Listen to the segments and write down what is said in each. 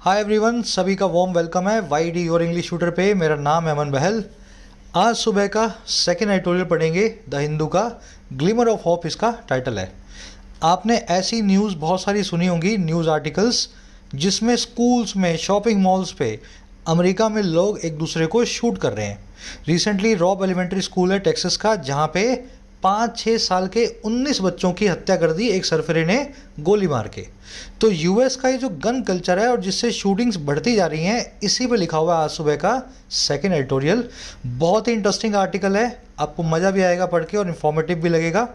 हाय everyone सभी का warm welcome है Y D your English shooter पे मेरा नाम है अमन बहल आज सुबह का सेकेंड एडिटोरियल पढ़ेंगे द हिंदू का ग्लिमर ऑफ होप इसका टाइटल है आपने ऐसी न्यूज़ बहुत सारी सुनी होंगी न्यूज़ आर्टिकल्स जिसमें स्कूल्स में शॉपिंग मॉल्स पे अमेरिका में लोग एक दूसरे को शूट कर रहे हैं रिसेंटली रॉब एलिमेंट्री स्कूल है टेक्सस का जहाँ पे पाँच छः साल के 19 बच्चों की हत्या कर दी एक सरफरे ने गोली मार के तो यूएस का ये जो गन कल्चर है और जिससे शूटिंग्स बढ़ती जा रही हैं इसी पे लिखा हुआ है आज सुबह का सेकेंड एडिटोरियल बहुत ही इंटरेस्टिंग आर्टिकल है आपको मज़ा भी आएगा पढ़ के और इन्फॉर्मेटिव भी लगेगा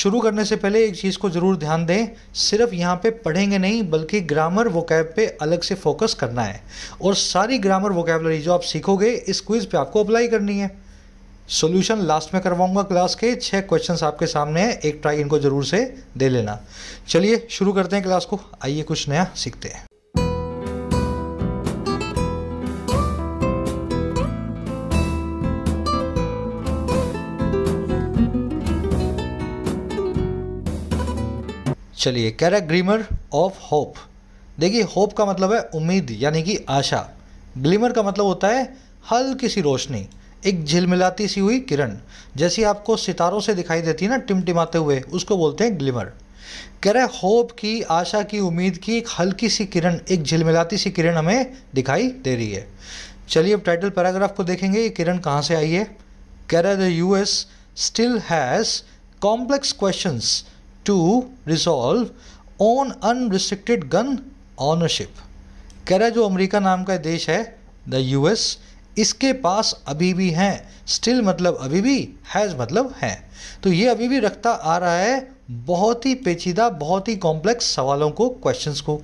शुरू करने से पहले एक चीज़ को ज़रूर ध्यान दें सिर्फ यहाँ पे पढ़ेंगे नहीं बल्कि ग्रामर वोकैब पे अलग से फोकस करना है और सारी ग्रामर वोकेबलरी जो आप सीखोगे इस क्विज़ पे आपको अप्लाई करनी है सॉल्यूशन लास्ट में करवाऊंगा क्लास के छह क्वेश्चन आपके सामने हैं एक ट्राई इनको ज़रूर से दे लेना चलिए शुरू करते हैं क्लास को आइए कुछ नया सीखते हैं चलिए कह रहा ग्रीमर ऑफ होप देखिए होप का मतलब है उम्मीद यानी कि आशा ग्लिमर का मतलब होता है हल्की सी रोशनी एक झिलमिलाती सी हुई किरण जैसी आपको सितारों से दिखाई देती है ना टिमटिमाते हुए उसको बोलते हैं ग्लिमर कह रहे होप की आशा की उम्मीद की एक हल्की सी किरण एक झिलमिलाती सी किरण हमें दिखाई दे रही है चलिए अब टाइटल पैराग्राफ को देखेंगे ये किरण कहाँ से आई है कह रहे the U S still has complex question to resolve on unrestricted gun ownership कह रहे जो अमेरिका नाम का देश है द यूएस इसके पास अभी भी हैं स्टिल मतलब अभी भी हैज़ मतलब हैं तो ये अभी भी रखता आ रहा है बहुत ही पेचीदा बहुत ही कॉम्प्लेक्स सवालों को क्वेश्चंस को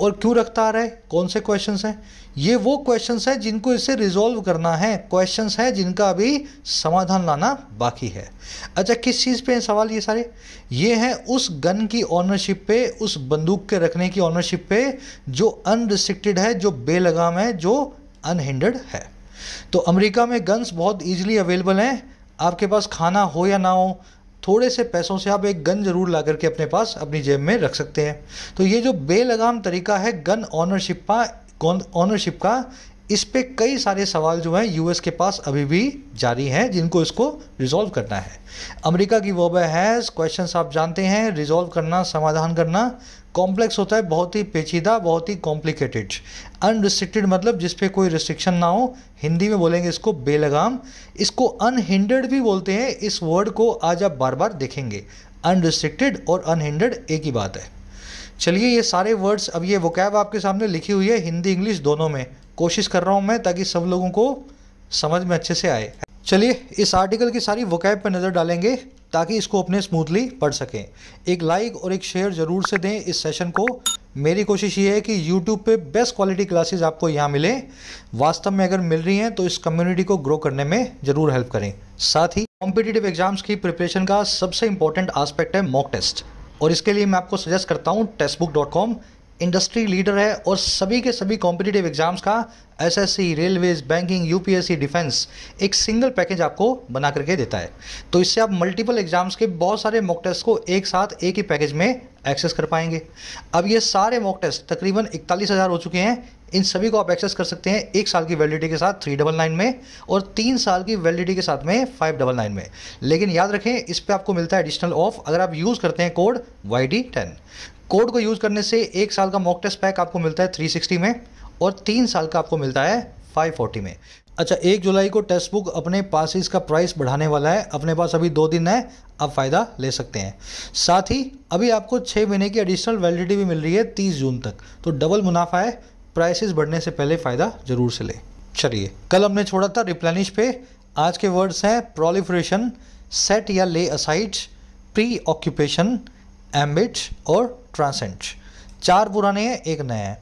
और क्यों रखता आ रहा है कौन से क्वेश्चंस हैं ये वो क्वेश्चंस हैं जिनको इसे रिजोल्व करना है क्वेश्चंस हैं जिनका अभी समाधान लाना बाकी है अच्छा किस चीज़ पे हैं सवाल ये सारे ये हैं उस गन की ऑनरशिप पे उस बंदूक के रखने की ऑनरशिप पे जो अनरिस्ट्रिक्टेड है जो बेलगाम है जो अनहिंडर्ड है तो अमेरिका में गन्स बहुत ईजिली अवेलेबल हैं आपके पास खाना हो या ना हो थोड़े से पैसों से आप एक गन जरूर ला करके अपने पास अपनी जेब में रख सकते हैं तो ये जो बेलगाम तरीका है गन ऑनरशिप का ऑनरशिप का इस पर कई सारे सवाल जो हैं यूएस के पास अभी भी जारी हैं जिनको इसको रिजॉल्व करना है अमेरिका की वो हैज़ क्वेश्चंस आप जानते हैं रिजॉल्व करना समाधान करना कॉम्प्लेक्स होता है बहुत ही पेचीदा बहुत ही कॉम्प्लिकेटेड अनरिस्ट्रिक्टेड मतलब जिस पे कोई रिस्ट्रिक्शन ना हो हिंदी में बोलेंगे इसको बेलगाम इसको अनहिंडर्ड भी बोलते हैं इस वर्ड को आज आप बार बार देखेंगे अनरिस्ट्रिक्टेड और अनहिंडर्ड एक ही बात है चलिए ये सारे वर्ड्स अब ये वोकैब आपके सामने लिखी हुई है हिंदी इंग्लिश दोनों में कोशिश कर रहा हूँ मैं ताकि सब लोगों को समझ में अच्छे से आए चलिए इस आर्टिकल की सारी वोकैब पर नज़र डालेंगे ताकि इसको अपने स्मूथली पढ़ सकें एक लाइक और एक शेयर ज़रूर से दें इस सेशन को मेरी कोशिश ये है कि YouTube पे बेस्ट क्वालिटी क्लासेस आपको यहाँ मिले वास्तव में अगर मिल रही हैं तो इस कम्युनिटी को ग्रो करने में ज़रूर हेल्प करें साथ ही कॉम्पिटिटिव एग्जाम्स की प्रिपरेशन का सबसे इंपॉर्टेंट आस्पेक्ट है मॉक टेस्ट और इसके लिए मैं आपको सजेस्ट करता हूँ Testbook dot com industry leader है और सभी के सभी कॉम्पिटेटिव एग्जाम्स का SSC railways banking UPSC defence एक सिंगल पैकेज आपको बना करके देता है तो इससे आप मल्टीपल एग्जाम्स के बहुत सारे मॉक टेस्ट को एक साथ एक ही पैकेज में एक्सेस कर पाएंगे अब ये सारे मॉक टेस्ट तकरीबन इकतालीस हज़ार हो चुके हैं इन सभी को आप एक्सेस कर सकते हैं एक साल की वैलिडिटी के साथ थ्री डबल नाइन में और तीन साल की वैलिडिटी के साथ में फाइव डबल नाइन में लेकिन याद रखें इस पर आपको मिलता है एडिशनल ऑफ अगर आप यूज़ करते हैं code Y D ten code को यूज़ करने से एक साल का मॉक टेस्ट पैक आपको मिलता है 360 में और तीन साल का आपको मिलता है 540 में अच्छा एक जुलाई को टेस्ट बुक अपने पास इसका प्राइस बढ़ाने वाला है अपने पास अभी दो दिन है आप फ़ायदा ले सकते हैं साथ ही अभी आपको छः महीने की एडिशनल वैलिडिटी भी मिल रही है तीस जून तक तो डबल मुनाफा है प्राइसेस बढ़ने से पहले फ़ायदा ज़रूर से लें चलिए कल हमने छोड़ा था रिप्लानिश पे आज के वर्ड्स हैं प्रोलिफ्रेशन सेट या ले असाइड प्री ऑक्यूपेशन एम्बिट और ट्रांसेंट चार पुराने हैं एक नया है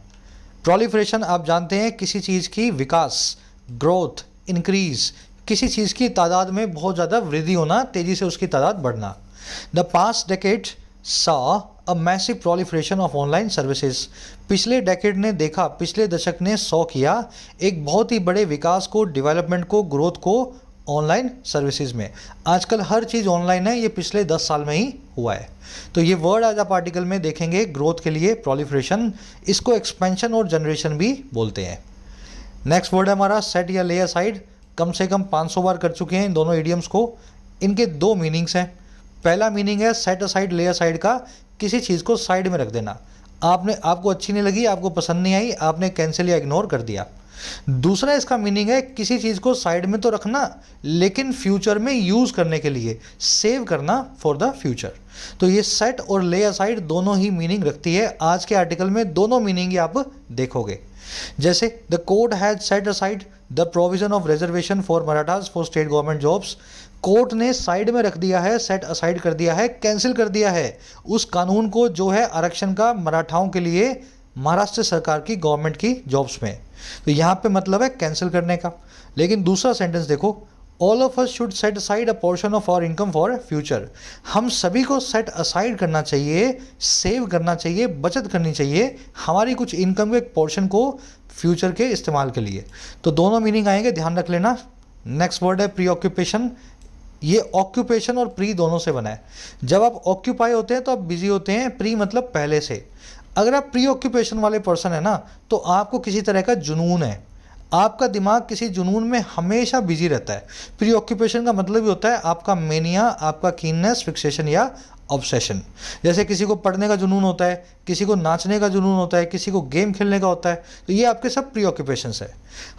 प्रोलिफ्रेशन आप जानते हैं किसी चीज़ की विकास ग्रोथ इंक्रीज किसी चीज़ की तादाद में बहुत ज़्यादा वृद्धि होना तेज़ी से उसकी तादाद बढ़ना the past decade saw a massive proliferation of online services पिछले डेकेड ने देखा पिछले दशक ने सौ किया एक बहुत ही बड़े विकास को डेवलपमेंट को ग्रोथ को ऑनलाइन सर्विसेज में आजकल हर चीज़ ऑनलाइन है ये पिछले दस साल में ही हुआ है तो ये वर्ड आज आप आर्टिकल में देखेंगे ग्रोथ के लिए प्रोलिफ्रेशन इसको एक्सपेंशन और जनरेशन भी बोलते हैं नेक्स्ट वर्ड है हमारा सेट या लेयर साइड कम से कम 500 बार कर चुके हैं इन दोनों एडियम्स को इनके दो मीनिंग्स हैं पहला मीनिंग है सेट साइड लेयर साइड का किसी चीज़ को साइड में रख देना आपने आपको अच्छी नहीं लगी आपको पसंद नहीं आई आपने कैंसिल या इग्नोर कर दिया दूसरा इसका मीनिंग है किसी चीज़ को साइड में तो रखना लेकिन फ्यूचर में यूज़ करने के लिए सेव करना फॉर द फ्यूचर तो ये सेट और ले असाइड दोनों ही मीनिंग रखती है आज के आर्टिकल में दोनों मीनिंग आप देखोगे जैसे the court has set aside the provision of reservation for Marathas for state government jobs court ने साइड में रख दिया है सेट असाइड कर दिया है कैंसिल कर दिया है उस कानून को जो है आरक्षण का मराठाओं के लिए महाराष्ट्र सरकार की गवर्नमेंट की जॉब्स में तो यहाँ पे मतलब है कैंसिल करने का लेकिन दूसरा सेंटेंस देखो all of us should set aside a portion of our income for future हम सभी को सेट असाइड करना चाहिए सेव करना चाहिए बचत करनी चाहिए हमारी कुछ इनकम के एक पोर्शन को फ्यूचर के इस्तेमाल के लिए तो दोनों मीनिंग आएंगे ध्यान रख लेना नेक्स्ट वर्ड है प्री ऑक्यूपेशन ये ऑक्यूपेशन और प्री दोनों से बना है जब आप ऑक्यूपाई होते हैं तो आप बिजी होते हैं प्री मतलब पहले से अगर आप प्री ऑक्यूपेशन वाले पर्सन है ना तो आपको किसी तरह का जुनून है आपका दिमाग किसी जुनून में हमेशा बिजी रहता है प्री ऑक्यूपेशन का मतलब ही होता है आपका मेनिया आपका कीननेस फिक्सेशन या ऑब्सेशन जैसे किसी को पढ़ने का जुनून होता है किसी को नाचने का जुनून होता है किसी को गेम खेलने का होता है तो ये आपके सब प्री ऑक्यूपेशन है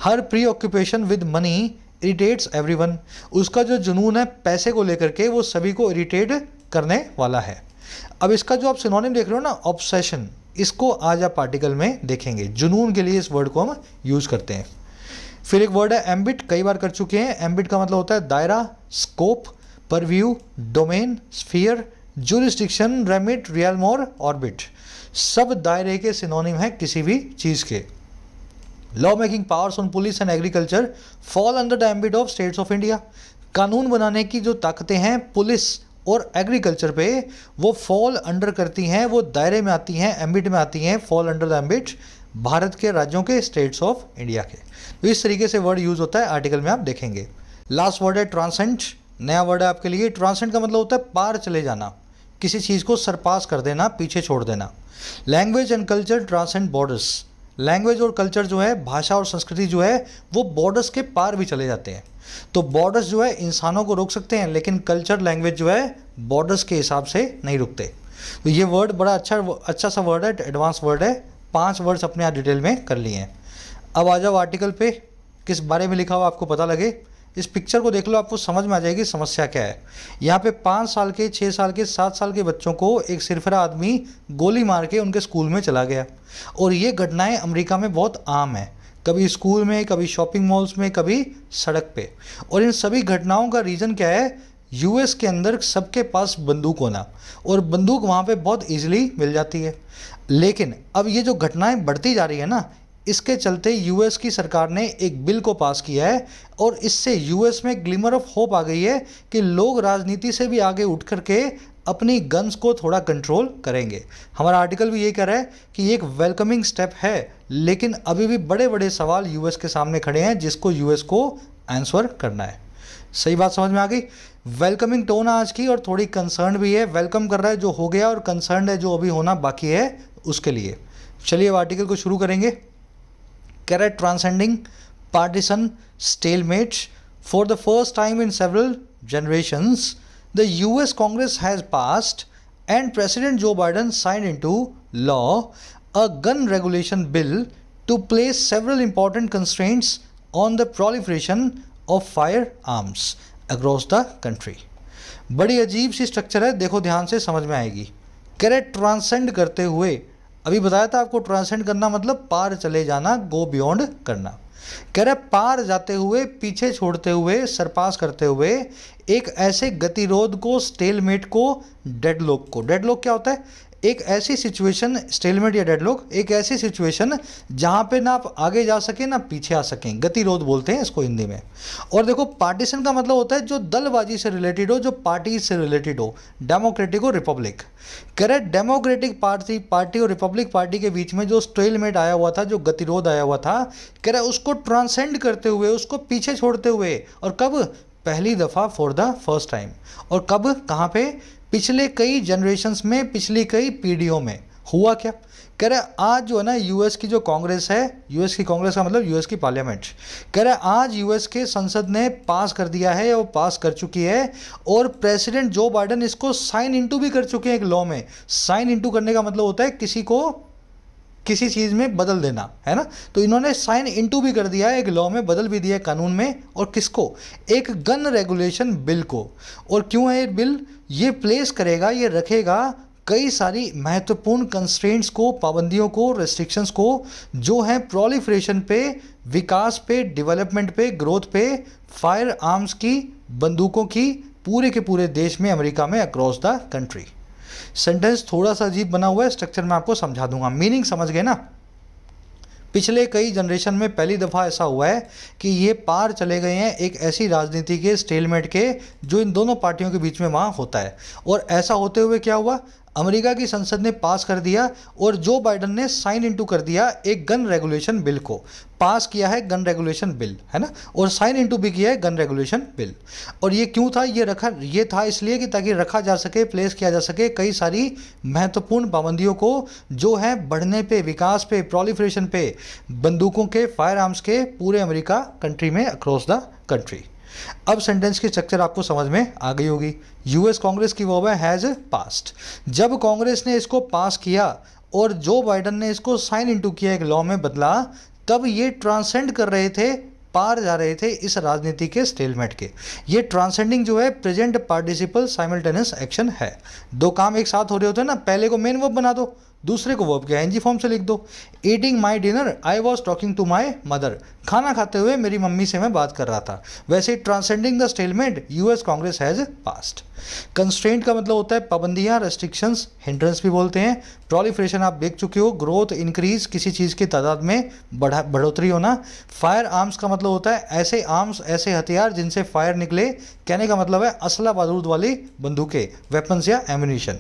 हर preoccupation with money irritates one उसका जो जुनून है पैसे को लेकर के वो सभी को इरिटेट करने वाला है अब इसका जो आप सिनोनिम देख रहे हो ना ऑब्सेशन इसको आज आप पार्टिकल में देखेंगे जुनून के लिए इस वर्ड को हम यूज़ करते हैं फिर एक वर्ड है एम्बिट कई बार कर चुके हैं एम्बिट का मतलब होता है दायरा scope purview domain sphere jurisdiction remit realm orbit सब दायरे के सिनोनिम है किसी भी चीज़ के law making powers on police and agriculture fall under the ambit of states of India कानून बनाने की जो ताकतें हैं पुलिस और एग्रीकल्चर पे वो फॉल अंडर करती हैं वो दायरे में आती हैं एम्बिट में आती हैं fall under the ambit Bharat के राज्यों के स्टेट्स ऑफ इंडिया के तो इस तरीके से वर्ड यूज़ होता है आर्टिकल में आप देखेंगे लास्ट वर्ड है ट्रांसेंट नया वर्ड है आपके लिए ट्रांसेंट का मतलब होता है पार चले जाना किसी चीज़ को सरपास कर देना पीछे छोड़ देना language and culture transcend borders language और कल्चर जो है भाषा और संस्कृति जो है वो बॉर्डर्स के पार भी चले जाते हैं तो बॉर्डर्स जो है इंसानों को रोक सकते हैं लेकिन कल्चर लैंग्वेज जो है बॉर्डर्स के हिसाब से नहीं रुकते तो ये वर्ड बड़ा अच्छा अच्छा सा वर्ड है एडवांस वर्ड है पांच वर्ड्स अपने आप डिटेल में कर लिए हैं अब आ जाओ आर्टिकल पे किस बारे में लिखा हुआ आपको पता लगे इस पिक्चर को देख लो आपको समझ में आ जाएगी समस्या क्या है यहाँ पे पाँच साल के छः साल के सात साल के बच्चों को एक सिरफरा आदमी गोली मार के उनके स्कूल में चला गया और ये घटनाएं अमेरिका में बहुत आम है कभी स्कूल में कभी शॉपिंग मॉल्स में कभी सड़क पे और इन सभी घटनाओं का रीज़न क्या है यूएस के अंदर सबके पास बंदूक होना और बंदूक वहाँ पे बहुत इजीली मिल जाती है लेकिन अब ये जो घटनाएं बढ़ती जा रही है ना इसके चलते यूएस की सरकार ने एक बिल को पास किया है और इससे यूएस में ग्लिमर ऑफ होप आ गई है कि लोग राजनीति से भी आगे उठ करके अपनी गन्स को थोड़ा कंट्रोल करेंगे हमारा आर्टिकल भी ये कह रहा है कि एक वेलकमिंग स्टेप है लेकिन अभी भी बड़े बड़े सवाल यूएस के सामने खड़े हैं जिसको यूएस को आंसर करना है सही बात समझ में आ गई वेलकमिंग टोन आज की और थोड़ी कंसर्न भी है वेलकम कर रहा है जो हो गया और कंसर्न है जो अभी होना बाकी है उसके लिए चलिए अब आर्टिकल को शुरू करेंगे कह रहा है transcending partisan stalemates for the first time in several generations the US Congress has passed and President Joe Biden signed into law a gun regulation bill to place several important constraints on the proliferation of firearms across the country. बड़ी अजीब सी structure है देखो ध्यान से समझ में आएगी कह रहे ट्रांसेंड करते हुए अभी बताया था आपको ट्रांसेंड करना मतलब पार चले जाना गो बियॉन्ड करना कह रहे पार जाते हुए पीछे छोड़ते हुए सरपास करते हुए एक ऐसे गतिरोध को स्टेलमेट को डेडलॉक को डेडलॉक क्या होता है एक ऐसी सिचुएशन स्टेलमेट या डेडलॉक एक ऐसी सिचुएशन जहाँ पे ना आप आगे जा सकें ना पीछे आ सकें गतिरोध बोलते हैं इसको हिंदी में और देखो पार्टीशन का मतलब होता है जो दलबाजी से रिलेटेड हो जो पार्टी से रिलेटेड हो डेमोक्रेटिक और रिपब्लिक करे डेमोक्रेटिक पार्टी पार्टी और रिपब्लिक पार्टी के बीच में जो स्टेलमेट आया हुआ था जो गतिरोध आया हुआ था करे उसको ट्रांसेंड करते हुए उसको पीछे छोड़ते हुए और कब पहली दफ़ा फॉर द फर्स्ट टाइम और कब कहाँ पे पिछले कई जनरेशन्स में पिछली कई पीढ़ियों में हुआ क्या कह रहे आज जो है ना यूएस की जो कांग्रेस है यूएस की कांग्रेस का मतलब यूएस की पार्लियामेंट कह रहे आज यूएस के संसद ने पास कर दिया है और पास कर चुकी है और प्रेसिडेंट जो बाइडन इसको साइन इनटू भी कर चुके हैं एक लॉ में साइन इनटू करने का मतलब होता है किसी को किसी चीज़ में बदल देना है ना तो इन्होंने साइन इनटू भी कर दिया है एक लॉ में बदल भी दिया है कानून में और किसको एक गन रेगुलेशन बिल को और क्यों है ये बिल ये प्लेस करेगा ये रखेगा कई सारी महत्वपूर्ण कंस्ट्रेंट्स को पाबंदियों को रेस्ट्रिक्शंस को जो हैं प्रोलिफ्रेशन पे विकास पे डेवलपमेंट पे ग्रोथ पे फायर आर्म्स की बंदूकों की पूरे के पूरे देश में अमेरिका में अक्रॉस द कंट्री सेंटेंस थोड़ा सा अजीब बना हुआ है स्ट्रक्चर में आपको समझा दूंगा मीनिंग समझ गए ना पिछले कई जनरेशन में पहली दफ़ा ऐसा हुआ है कि ये पार चले गए हैं एक ऐसी राजनीति के स्टेलमेट के जो इन दोनों पार्टियों के बीच में वहाँ होता है और ऐसा होते हुए क्या हुआ अमेरिका की संसद ने पास कर दिया और जो बाइडन ने साइन इनटू कर दिया एक गन रेगुलेशन बिल को पास किया है गन रेगुलेशन बिल है ना और साइन इनटू भी किया है गन रेगुलेशन बिल और ये क्यों था ये रखा ये था इसलिए कि ताकि रखा जा सके प्लेस किया जा सके कई सारी महत्वपूर्ण पाबंदियों को जो है बढ़ने पे विकास पे प्रोलिफ्रेशन पे बंदूकों के फायर आर्म्स के पूरे अमेरिका कंट्री में अक्रॉस द कंट्री अब सेंटेंस की स्ट्रक्चर आपको समझ में आ गई होगी यूएस कांग्रेस की वॉब हैज़ पास्ट जब कांग्रेस ने इसको पास किया और जो बाइडन ने इसको साइन इनटू किया एक लॉ में बदला तब ये ट्रांसेंड कर रहे थे पार जा रहे थे इस राजनीति के स्टेलमेट के ये ट्रांसेंडिंग जो है प्रेजेंट पार्टिसिपल साइमल्टेनियस एक्शन है दो काम एक साथ हो रहे होते हैं ना पहले को मेन वॉब बना दो दूसरे को वर्ब के एनजी फॉर्म से लिख दो eating my dinner I was talking to my mother खाना खाते हुए मेरी मम्मी से मैं बात कर रहा था वैसे transcending the stalemate US Congress has passed constraint का मतलब होता है पाबंदियां रेस्ट्रिक्शंस हिंड्रेंस भी बोलते हैं प्रोलिफ्रेशन आप देख चुके हो ग्रोथ इंक्रीज किसी चीज़ की तादाद में बढ़ा बढ़ोतरी होना फायर आर्म्स का मतलब होता है ऐसे आर्म्स ऐसे हथियार जिनसे फायर निकले कहने का मतलब है असला बारूद वाली बंदूकें वेपन्स या एम्यूनिशन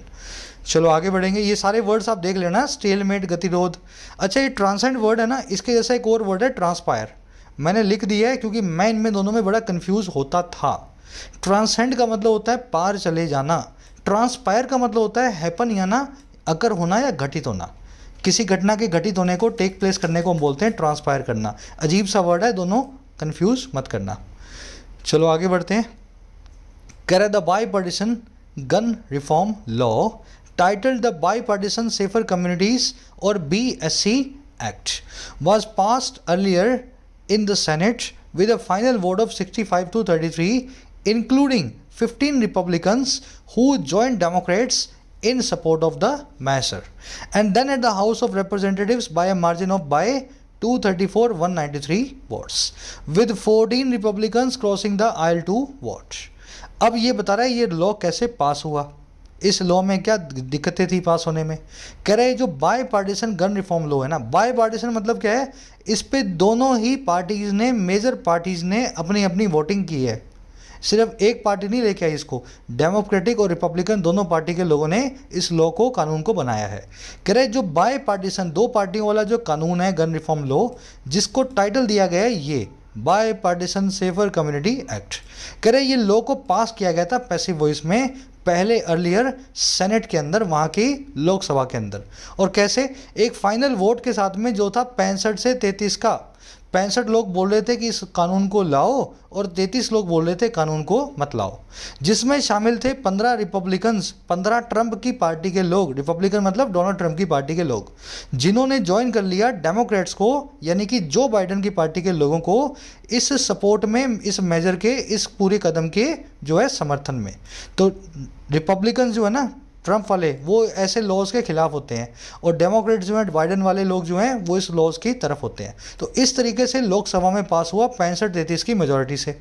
चलो आगे बढ़ेंगे ये सारे वर्ड्स आप देख लेना स्टेलमेट गतिरोध अच्छा ये ट्रांसेंड वर्ड है ना इसके जैसा एक और वर्ड है ट्रांसपायर मैंने लिख दिया है क्योंकि मैं इनमें दोनों में बड़ा कन्फ्यूज़ होता था ट्रांसेंड का मतलब होता है पार चले जाना ट्रांसपायर का मतलब होता है हैपन ना अकर होना या घटित होना किसी घटना के घटित होने को टेक प्लेस करने को हम बोलते हैं ट्रांसपायर करना अजीब सा वर्ड है दोनों कन्फ्यूज मत करना चलो आगे बढ़ते हैं करे the bipartisan gun reform law titled the Bipartisan Safer Communities or BSC Act was passed earlier in the Senate with a final vote of 65 to 33 including 15 Republicans who joined Democrats in support of the measure and then at the House of Representatives by a margin of by 234 193 votes with 14 Republicans crossing the aisle to vote अब ये बता रहा है ये law कैसे पास हुआ इस law में क्या दिक्कतें थी पास होने में कह रहे जो bipartisan gun reform law है ना बाय पार्टीशन मतलब क्या है इस पर दोनों ही पार्टीज़ ने मेजर पार्टीज़ ने अपनी अपनी वोटिंग की है सिर्फ एक पार्टी नहीं लेके आई इसको डेमोक्रेटिक और रिपब्लिकन दोनों पार्टी के लोगों ने इस लॉ को कानून को बनाया है कह रहे जो बाय पार्टीशन दो पार्टियों वाला जो कानून है गन रिफॉर्म लॉ जिसको टाइटल दिया गया है ये bipartisan safer community act कह रहे ये लॉ को पास किया गया था पैसिव वॉइस में पहले अर्लियर सेनेट के अंदर वहाँ की लोकसभा के अंदर और कैसे एक फाइनल वोट के साथ में जो था पैंसठ से तैतीस का पैंसठ लोग बोल रहे थे कि इस कानून को लाओ और तैंतीस लोग बोल रहे थे कानून को मत लाओ जिसमें शामिल थे पंद्रह रिपब्लिकन्स पंद्रह ट्रंप की पार्टी के लोग रिपब्लिकन मतलब डोनाल्ड ट्रंप की पार्टी के लोग जिन्होंने ज्वाइन कर लिया डेमोक्रेट्स को यानी कि जो बाइडन की पार्टी के लोगों को इस सपोर्ट में इस मेजर के इस पूरे कदम के जो है समर्थन में तो रिपब्लिकन जो है ना ट्रंप वाले वो ऐसे लॉज के खिलाफ होते हैं और डेमोक्रेट जो हैं बाइडन वाले लोग जो हैं वो इस लॉज की तरफ होते हैं तो इस तरीके से लोकसभा में पास हुआ पैंसठ तैंतीस की मेजोरिटी से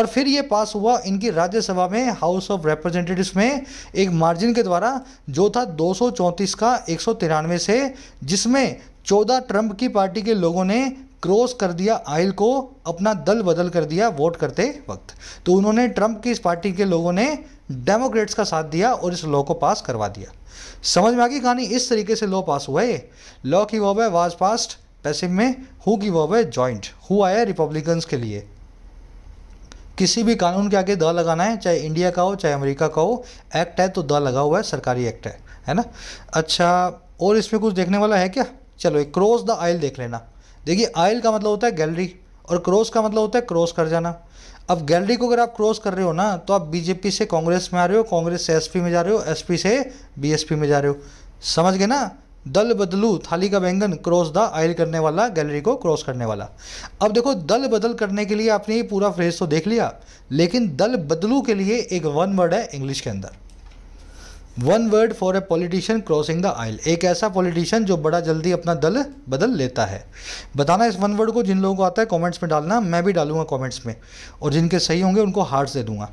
और फिर ये पास हुआ इनकी राज्यसभा में हाउस ऑफ रिप्रेजेंटेटिव्स में एक मार्जिन के द्वारा जो था दो का एक से जिसमें चौदह ट्रंप की पार्टी के लोगों ने क्रॉस कर दिया आयल को अपना दल बदल कर दिया वोट करते वक्त तो उन्होंने ट्रंप की इस पार्टी के लोगों ने डेमोक्रेट्स का साथ दिया और इस लॉ को पास करवा दिया समझ में आ गई कहानी इस तरीके से लॉ पास हुआ है लॉ की वो है वाज पास्ट पैसिव में हु की वर्ब है ज्वाइंट हु आया रिपब्लिकन्स के लिए किसी भी कानून के आगे द लगाना है चाहे इंडिया का हो चाहे अमेरिका का हो एक्ट है तो द लगा हुआ है सरकारी एक्ट है है ना अच्छा और इसमें कुछ देखने वाला है क्या चलो एक क्रॉस द आयल देख लेना देखिए आयल का मतलब होता है गैलरी और क्रॉस का मतलब होता है क्रॉस कर जाना अब गैलरी को अगर आप क्रॉस कर रहे हो ना तो आप बीजेपी से कांग्रेस में आ रहे हो कांग्रेस से एसपी में जा रहे हो एसपी से बीएसपी में जा रहे हो समझ गए ना दल बदलू थाली का बैंगन क्रॉस द आयल करने वाला गैलरी को क्रॉस करने वाला अब देखो दल बदल करने के लिए आपने ये पूरा फ्रेज तो देख लिया लेकिन दल बदलू के लिए एक वन वर्ड है इंग्लिश के अंदर one word for a politician crossing the aisle एक ऐसा पॉलिटिशियन जो बड़ा जल्दी अपना दल बदल लेता है बताना इस वन वर्ड को जिन लोगों को आता है कॉमेंट्स में डालना मैं भी डालूंगा कॉमेंट्स में और जिनके सही होंगे उनको हार्ट दे दूंगा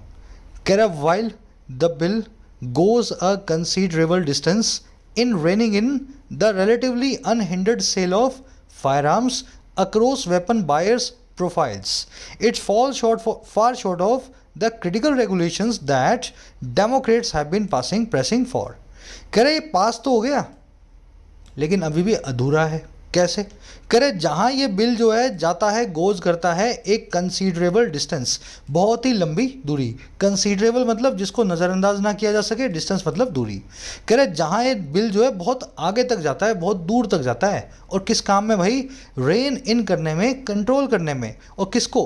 कैर a while the bill goes a considerable distance in reining in the relatively unhindered sale of firearms across weapon buyers profiles its fall short for far short of the critical regulation that Democrats have been passing pressing for कह रहे ये पास तो हो गया लेकिन अभी भी अधूरा है कैसे करें जहां ये बिल जो है जाता है गोज करता है एक कंसीडरेबल डिस्टेंस बहुत ही लंबी दूरी कंसीडरेबल मतलब जिसको नज़रअंदाज ना किया जा सके डिस्टेंस मतलब दूरी करें जहाँ ये बिल जो है बहुत आगे तक जाता है बहुत दूर तक जाता है और किस काम में भाई रेन इन करने में कंट्रोल करने में और किसको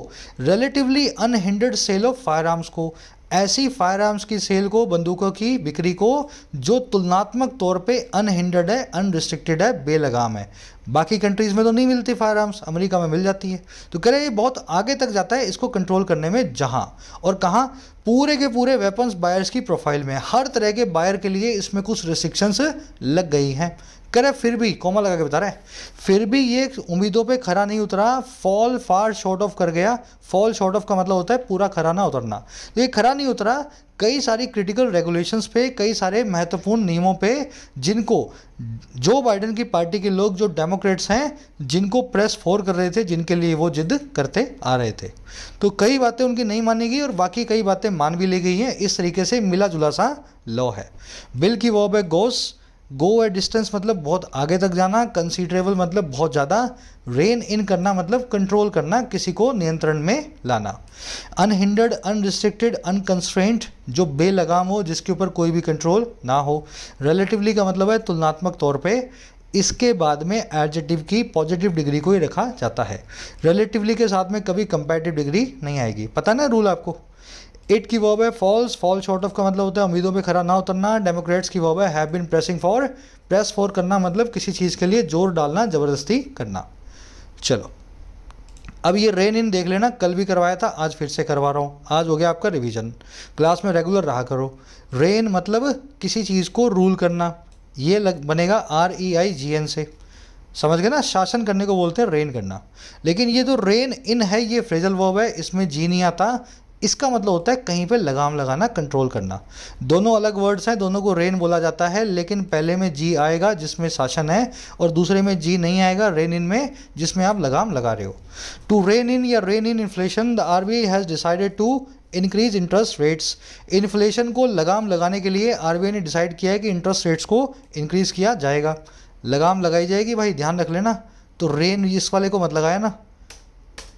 relatively unhindered sale of firearms को ऐसी फायर आर्म्स की सेल को बंदूकों की बिक्री को जो तुलनात्मक तौर पे अनहिंडर्ड है अनरिस्ट्रिक्टेड है बेलगाम है बाकी कंट्रीज़ में तो नहीं मिलती फायर आर्म्स अमेरिका में मिल जाती है तो कह रहे ये बहुत आगे तक जाता है इसको कंट्रोल करने में जहाँ और कहाँ पूरे के पूरे वेपन्स बायर्स की प्रोफाइल में हर तरह के बायर के लिए इसमें कुछ रिस्ट्रिक्शंस लग गई हैं कह रहे फिर भी कोमा लगा के बता रहा है फिर भी ये उम्मीदों पे खरा नहीं उतरा फॉल फार शॉर्ट ऑफ कर गया फॉल शॉर्ट ऑफ का मतलब होता है पूरा खरा ना उतरना ये खरा नहीं उतरा कई सारी क्रिटिकल रेगुलेशंस पे कई सारे महत्वपूर्ण नियमों पे जिनको जो बाइडन की पार्टी के लोग जो डेमोक्रेट्स हैं जिनको प्रेस फोर कर रहे थे जिनके लिए वो जिद करते आ रहे थे तो कई बातें उनकी नहीं मानी गई और बाकी कई बातें मान भी ली गई हैं इस तरीके से मिला जुला सा लॉ है बिल की वॉब है गोस्ट गो ए डिस्टेंस मतलब बहुत आगे तक जाना कंसीडरेबल मतलब बहुत ज़्यादा रेन इन करना मतलब कंट्रोल करना किसी को नियंत्रण में लाना अनहिंडर्ड अनरिस्ट्रिक्टेड अनकंस्ट्रेंट जो बेलगाम हो जिसके ऊपर कोई भी कंट्रोल ना हो रिलेटिवली का मतलब है तुलनात्मक तौर पे इसके बाद में एडजेटिव की पॉजिटिव डिग्री को ही रखा जाता है रिलेटिवली के साथ में कभी कंपेटिव डिग्री नहीं आएगी पता ना रूल आपको एट की वॉब है फॉल्स फॉल शॉर्ट ऑफ का मतलब होता है उम्मीदों पर खरा ना उतरना डेमोक्रेट्स की वॉब है have been pressing for press for करना मतलब किसी चीज़ के लिए जोर डालना ज़बरदस्ती करना चलो अब ये रेन इन देख लेना कल भी करवाया था आज फिर से करवा रहा हूँ आज हो गया आपका रिवीजन क्लास में रेगुलर रहा करो रेन मतलब किसी चीज़ को रूल करना ये लग बनेगा आर ई आई जी एन से समझ गए ना शासन करने को बोलते हैं रेन करना लेकिन ये जो तो रेन इन है ये फ्रेजल वर्ब है इसमें जी नहीं आता इसका मतलब होता है कहीं पे लगाम लगाना कंट्रोल करना दोनों अलग वर्ड्स हैं दोनों को रेन बोला जाता है लेकिन पहले में जी आएगा जिसमें शासन है और दूसरे में जी नहीं आएगा रेन इन में जिसमें आप लगाम लगा रहे हो टू रेन इन या rein in inflation the R B has decided to increase interest rates inflation को लगाम लगाने के लिए आर ने डिसाइड किया है कि इंटरेस्ट रेट्स को इंक्रीज़ किया जाएगा लगाम लगाई जाएगी भाई ध्यान रख लेना तो रेन इस वाले को मत लगाया ना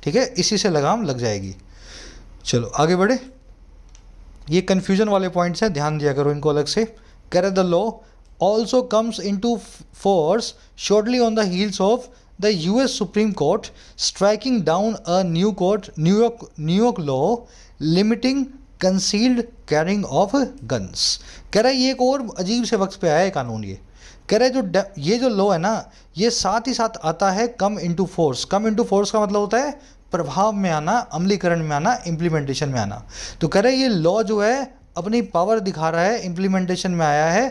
ठीक है इसी से लगाम लग जाएगी चलो आगे बढ़े ये कन्फ्यूजन वाले पॉइंट्स हैं ध्यान दिया करो इनको अलग से कह रहे the law also comes into force shortly on the heels of the U S Supreme Court striking down a new court New York New York law limiting concealed carrying of guns कह रहा है ये एक और अजीब से वक्त पे आया है कानून ये कह रहे जो ये जो लॉ है ना ये साथ ही साथ आता है come into force come into force का मतलब होता है प्रभाव में आना अमलीकरण में आना इम्प्लीमेंटेशन में आना तो कह रहे ये लॉ जो है अपनी पावर दिखा रहा है इम्प्लीमेंटेशन में आया है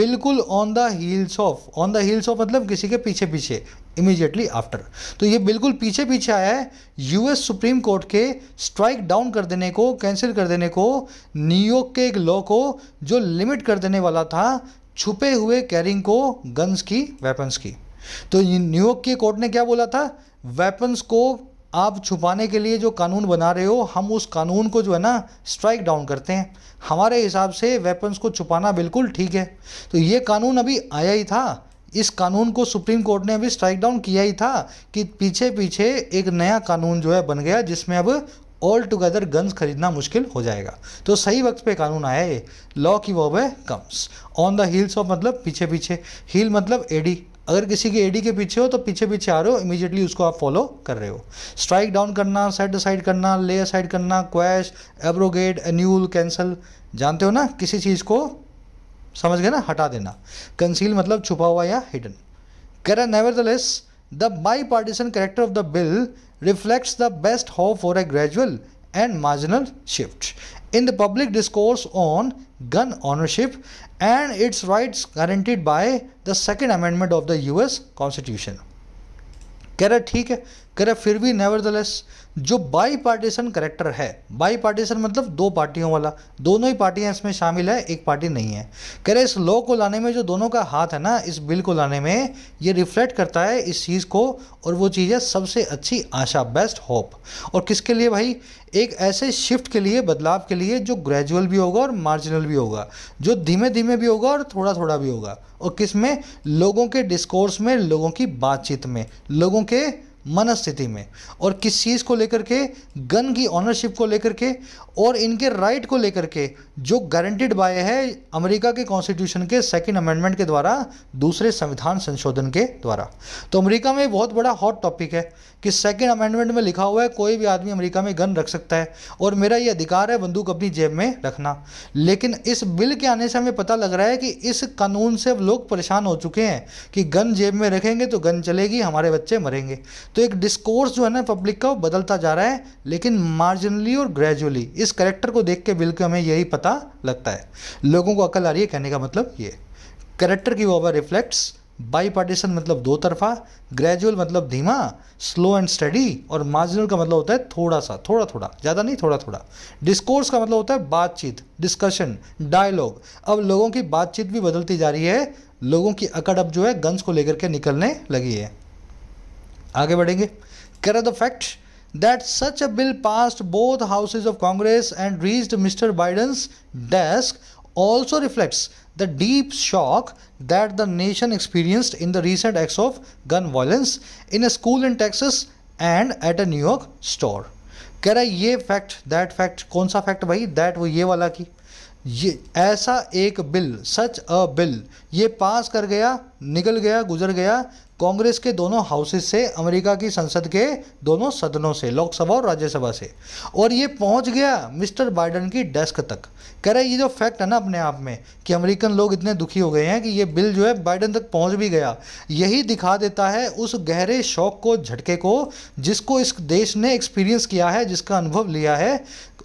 बिल्कुल on the heels of on the heels of मतलब किसी के पीछे पीछे इमीजिएटली आफ्टर तो ये बिल्कुल पीछे पीछे आया है यूएस सुप्रीम कोर्ट के स्ट्राइक डाउन कर देने को कैंसिल कर देने को न्यूयॉर्क के एक लॉ को जो लिमिट कर देने वाला था छुपे हुए कैरिंग को गन्स की वेपन्स की तो न्यूयॉर्क के कोर्ट ने क्या बोला था वेपन्स को आप छुपाने के लिए जो कानून बना रहे हो हम उस कानून को जो है ना स्ट्राइक डाउन करते हैं हमारे हिसाब से वेपन्स को छुपाना बिल्कुल ठीक है तो ये कानून अभी आया ही था इस कानून को सुप्रीम कोर्ट ने अभी स्ट्राइक डाउन किया ही था कि पीछे पीछे एक नया कानून जो है बन गया जिसमें अब ऑल टुगेदर गन्स खरीदना मुश्किल हो जाएगा तो सही वक्त पे कानून आया है लॉ की वॉब है comes on the heels of मतलब पीछे पीछे हील मतलब एडी अगर किसी के एडी के पीछे हो तो पीछे पीछे आ रहे हो इमीजिएटली उसको आप फॉलो कर रहे हो स्ट्राइक डाउन करना सेट साइड करना ले असाइड करना क्वैश एब्रोगेट एन्यूल कैंसल जानते हो ना किसी चीज़ को समझ गए ना हटा देना कंसील मतलब छुपा हुआ या हिडन कह nevertheless the bipartisan character of the bill reflects the best hope for a gradual and marginal shift in the public discourse on gun ownership and its rights guaranteed by the Second Amendment of the US Constitution. कह रहा ठीक है कह रहे फिर भी nevertheless जो bipartisan character है बाई पार्टीशन मतलब दो पार्टियों वाला दोनों ही पार्टियां इसमें शामिल है एक पार्टी नहीं है कह रहे इस लॉ को लाने में जो दोनों का हाथ है ना इस बिल को लाने में ये रिफ्लेक्ट करता है इस चीज़ को और वो चीज़ है सबसे अच्छी आशा बेस्ट होप और किसके लिए भाई एक ऐसे शिफ्ट के लिए बदलाव के लिए जो ग्रेजुअल भी होगा और मार्जिनल भी होगा जो धीमे धीमे भी होगा और थोड़ा थोड़ा भी होगा और किस में लोगों के डिस्कोर्स में लोगों की बातचीत में लोगों के मनस्थिति में और किस चीज़ को लेकर के गन की ऑनरशिप को लेकर के और इनके राइट को लेकर के जो गारंटेड बाय है अमेरिका के कॉन्स्टिट्यूशन के सेकंड अमेंडमेंट के द्वारा दूसरे संविधान संशोधन के द्वारा तो अमेरिका में बहुत बड़ा हॉट टॉपिक है कि सेकंड अमेंडमेंट में लिखा हुआ है कोई भी आदमी अमेरिका में गन रख सकता है और मेरा ये अधिकार है बंदूक अपनी जेब में रखना लेकिन इस बिल के आने से हमें पता लग रहा है कि इस कानून से अब लोग परेशान हो चुके हैं कि गन जेब में रखेंगे तो गन चलेगी हमारे बच्चे मरेंगे तो एक डिस्कोर्स जो है ना पब्लिक का बदलता जा रहा है लेकिन मार्जिनली और ग्रेजुअली इस करेक्टर को देख के बिल्कुल हमें यही पता लगता है लोगों को अकल आ रही है कहने का मतलब ये करेक्टर की ओवर रिफ्लेक्ट्स बाई पार्टीशन मतलब दो तरफा ग्रेजुअल मतलब धीमा स्लो एंड स्टडी और मार्जिनल का मतलब होता है थोड़ा सा थोड़ा थोड़ा ज़्यादा नहीं थोड़ा थोड़ा डिस्कोर्स का मतलब होता है बातचीत डिस्कशन डायलॉग अब लोगों की बातचीत भी बदलती जा रही है लोगों की अकड़ अब जो है गन्स को लेकर के निकलने लगी है आगे बढ़ेंगे कैर the facts that such a bill passed both houses of Congress and reached Mr. Biden's desk also reflects the deep shock that the nation experienced in the recent acts of gun violence in a school in Texas and at a New York store. कह रहा है ये fact that fact कौन सा fact भाई that वो ये वाला कि ये ऐसा एक बिल सच अ बिल ये पास कर गया निकल गया गुजर गया कांग्रेस के दोनों हाउसेस से अमेरिका की संसद के दोनों सदनों से लोकसभा और राज्यसभा से और ये पहुंच गया मिस्टर बाइडन की डेस्क तक कह रहा है ये जो फैक्ट है ना अपने आप में कि अमेरिकन लोग इतने दुखी हो गए हैं कि ये बिल जो है बाइडन तक पहुंच भी गया यही दिखा देता है उस गहरे शौक को झटके को जिसको इस देश ने एक्सपीरियंस किया है जिसका अनुभव लिया है